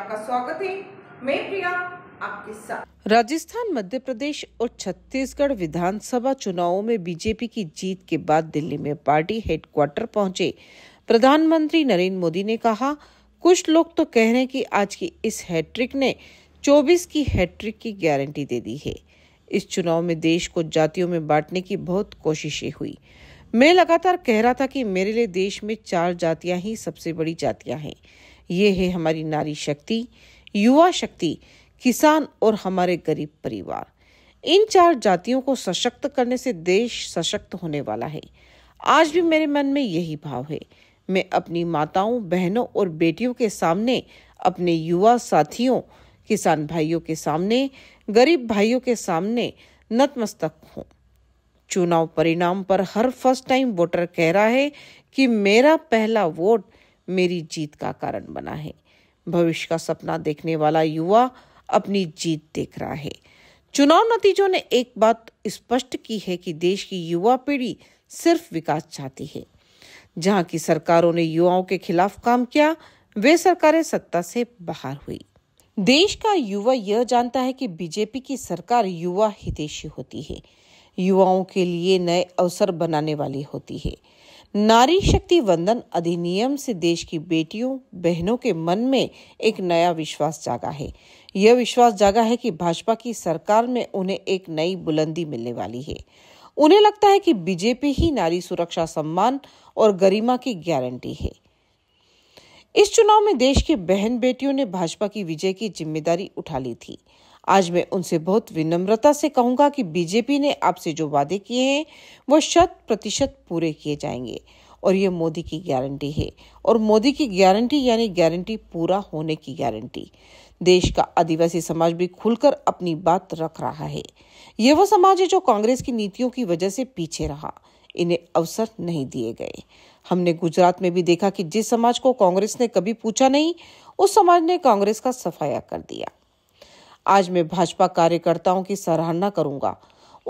आपका स्वागत है मैं प्रिया आपके साथ राजस्थान मध्य प्रदेश और छत्तीसगढ़ विधानसभा चुनावों में बीजेपी की जीत के बाद दिल्ली में पार्टी हेडक्वार्टर पहुंचे प्रधानमंत्री नरेंद्र मोदी ने कहा कुछ लोग तो कह रहे हैं कि आज की इस हैट्रिक ने 24 की हैट्रिक की गारंटी दे दी है इस चुनाव में देश को जातियों में बांटने की बहुत कोशिशें हुई मैं लगातार कह रहा था कि मेरे लिए देश में चार जातियां ही सबसे बड़ी जातियां हैं ये है हमारी नारी शक्ति युवा शक्ति किसान और हमारे गरीब परिवार इन चार जातियों को सशक्त करने से देश सशक्त होने वाला है आज भी मेरे मन में यही भाव है मैं अपनी माताओं बहनों और बेटियों के सामने अपने युवा साथियों किसान भाइयों के सामने गरीब भाइयों के सामने नतमस्तक हूँ चुनाव परिणाम पर हर फर्स्ट टाइम वोटर कह रहा है कि मेरा पहला वोट मेरी जीत का कारण बना है भविष्य का सपना देखने वाला युवा अपनी जीत देख रहा है चुनाव नतीजों ने एक बात स्पष्ट की है कि देश की युवा पीढ़ी सिर्फ विकास चाहती है जहां की सरकारों ने युवाओं के खिलाफ काम किया वे सरकारें सत्ता से बाहर हुई देश का युवा यह जानता है कि बीजेपी की सरकार युवा हितेशी होती है युवाओं के लिए नए अवसर बनाने वाली होती है नारी शक्ति वंदन अधिनियम से देश की बेटियों बहनों के मन में एक नया विश्वास जागा है यह विश्वास जागा है कि भाजपा की सरकार में उन्हें एक नई बुलंदी मिलने वाली है उन्हें लगता है कि बीजेपी ही नारी सुरक्षा सम्मान और गरिमा की गारंटी है इस चुनाव में देश के बहन बेटियों ने भाजपा की विजय की जिम्मेदारी उठा ली थी आज मैं उनसे बहुत विनम्रता से कहूंगा कि बीजेपी ने आपसे जो वादे किए हैं वो शत प्रतिशत पूरे किए जाएंगे और ये मोदी की गारंटी है और मोदी की गारंटी यानी गारंटी पूरा होने की गारंटी देश का आदिवासी समाज भी खुलकर अपनी बात रख रहा है ये वो समाज है जो कांग्रेस की नीतियों की वजह से पीछे रहा इन्हें अवसर नहीं दिए गए हमने गुजरात में भी देखा कि जिस समाज को कांग्रेस ने कभी पूछा नहीं उस समाज ने कांग्रेस का सफाया कर दिया आज मैं भाजपा कार्यकर्ताओं की सराहना करूंगा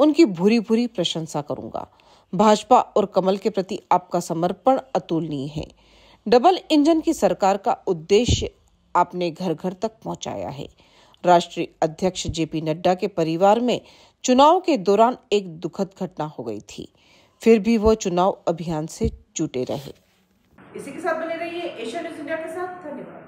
उनकी भूरी भूरी प्रशंसा करूंगा भाजपा और कमल के प्रति आपका समर्पण अतुलनीय है डबल इंजन की सरकार का उद्देश्य आपने घर घर तक पहुंचाया है राष्ट्रीय अध्यक्ष जेपी नड्डा के परिवार में चुनाव के दौरान एक दुखद घटना हो गई थी फिर भी वो चुनाव अभियान से जुटे रहे इसी के साथ बने रहिए एशिया न्यूज इंडिया के साथ धन्यवाद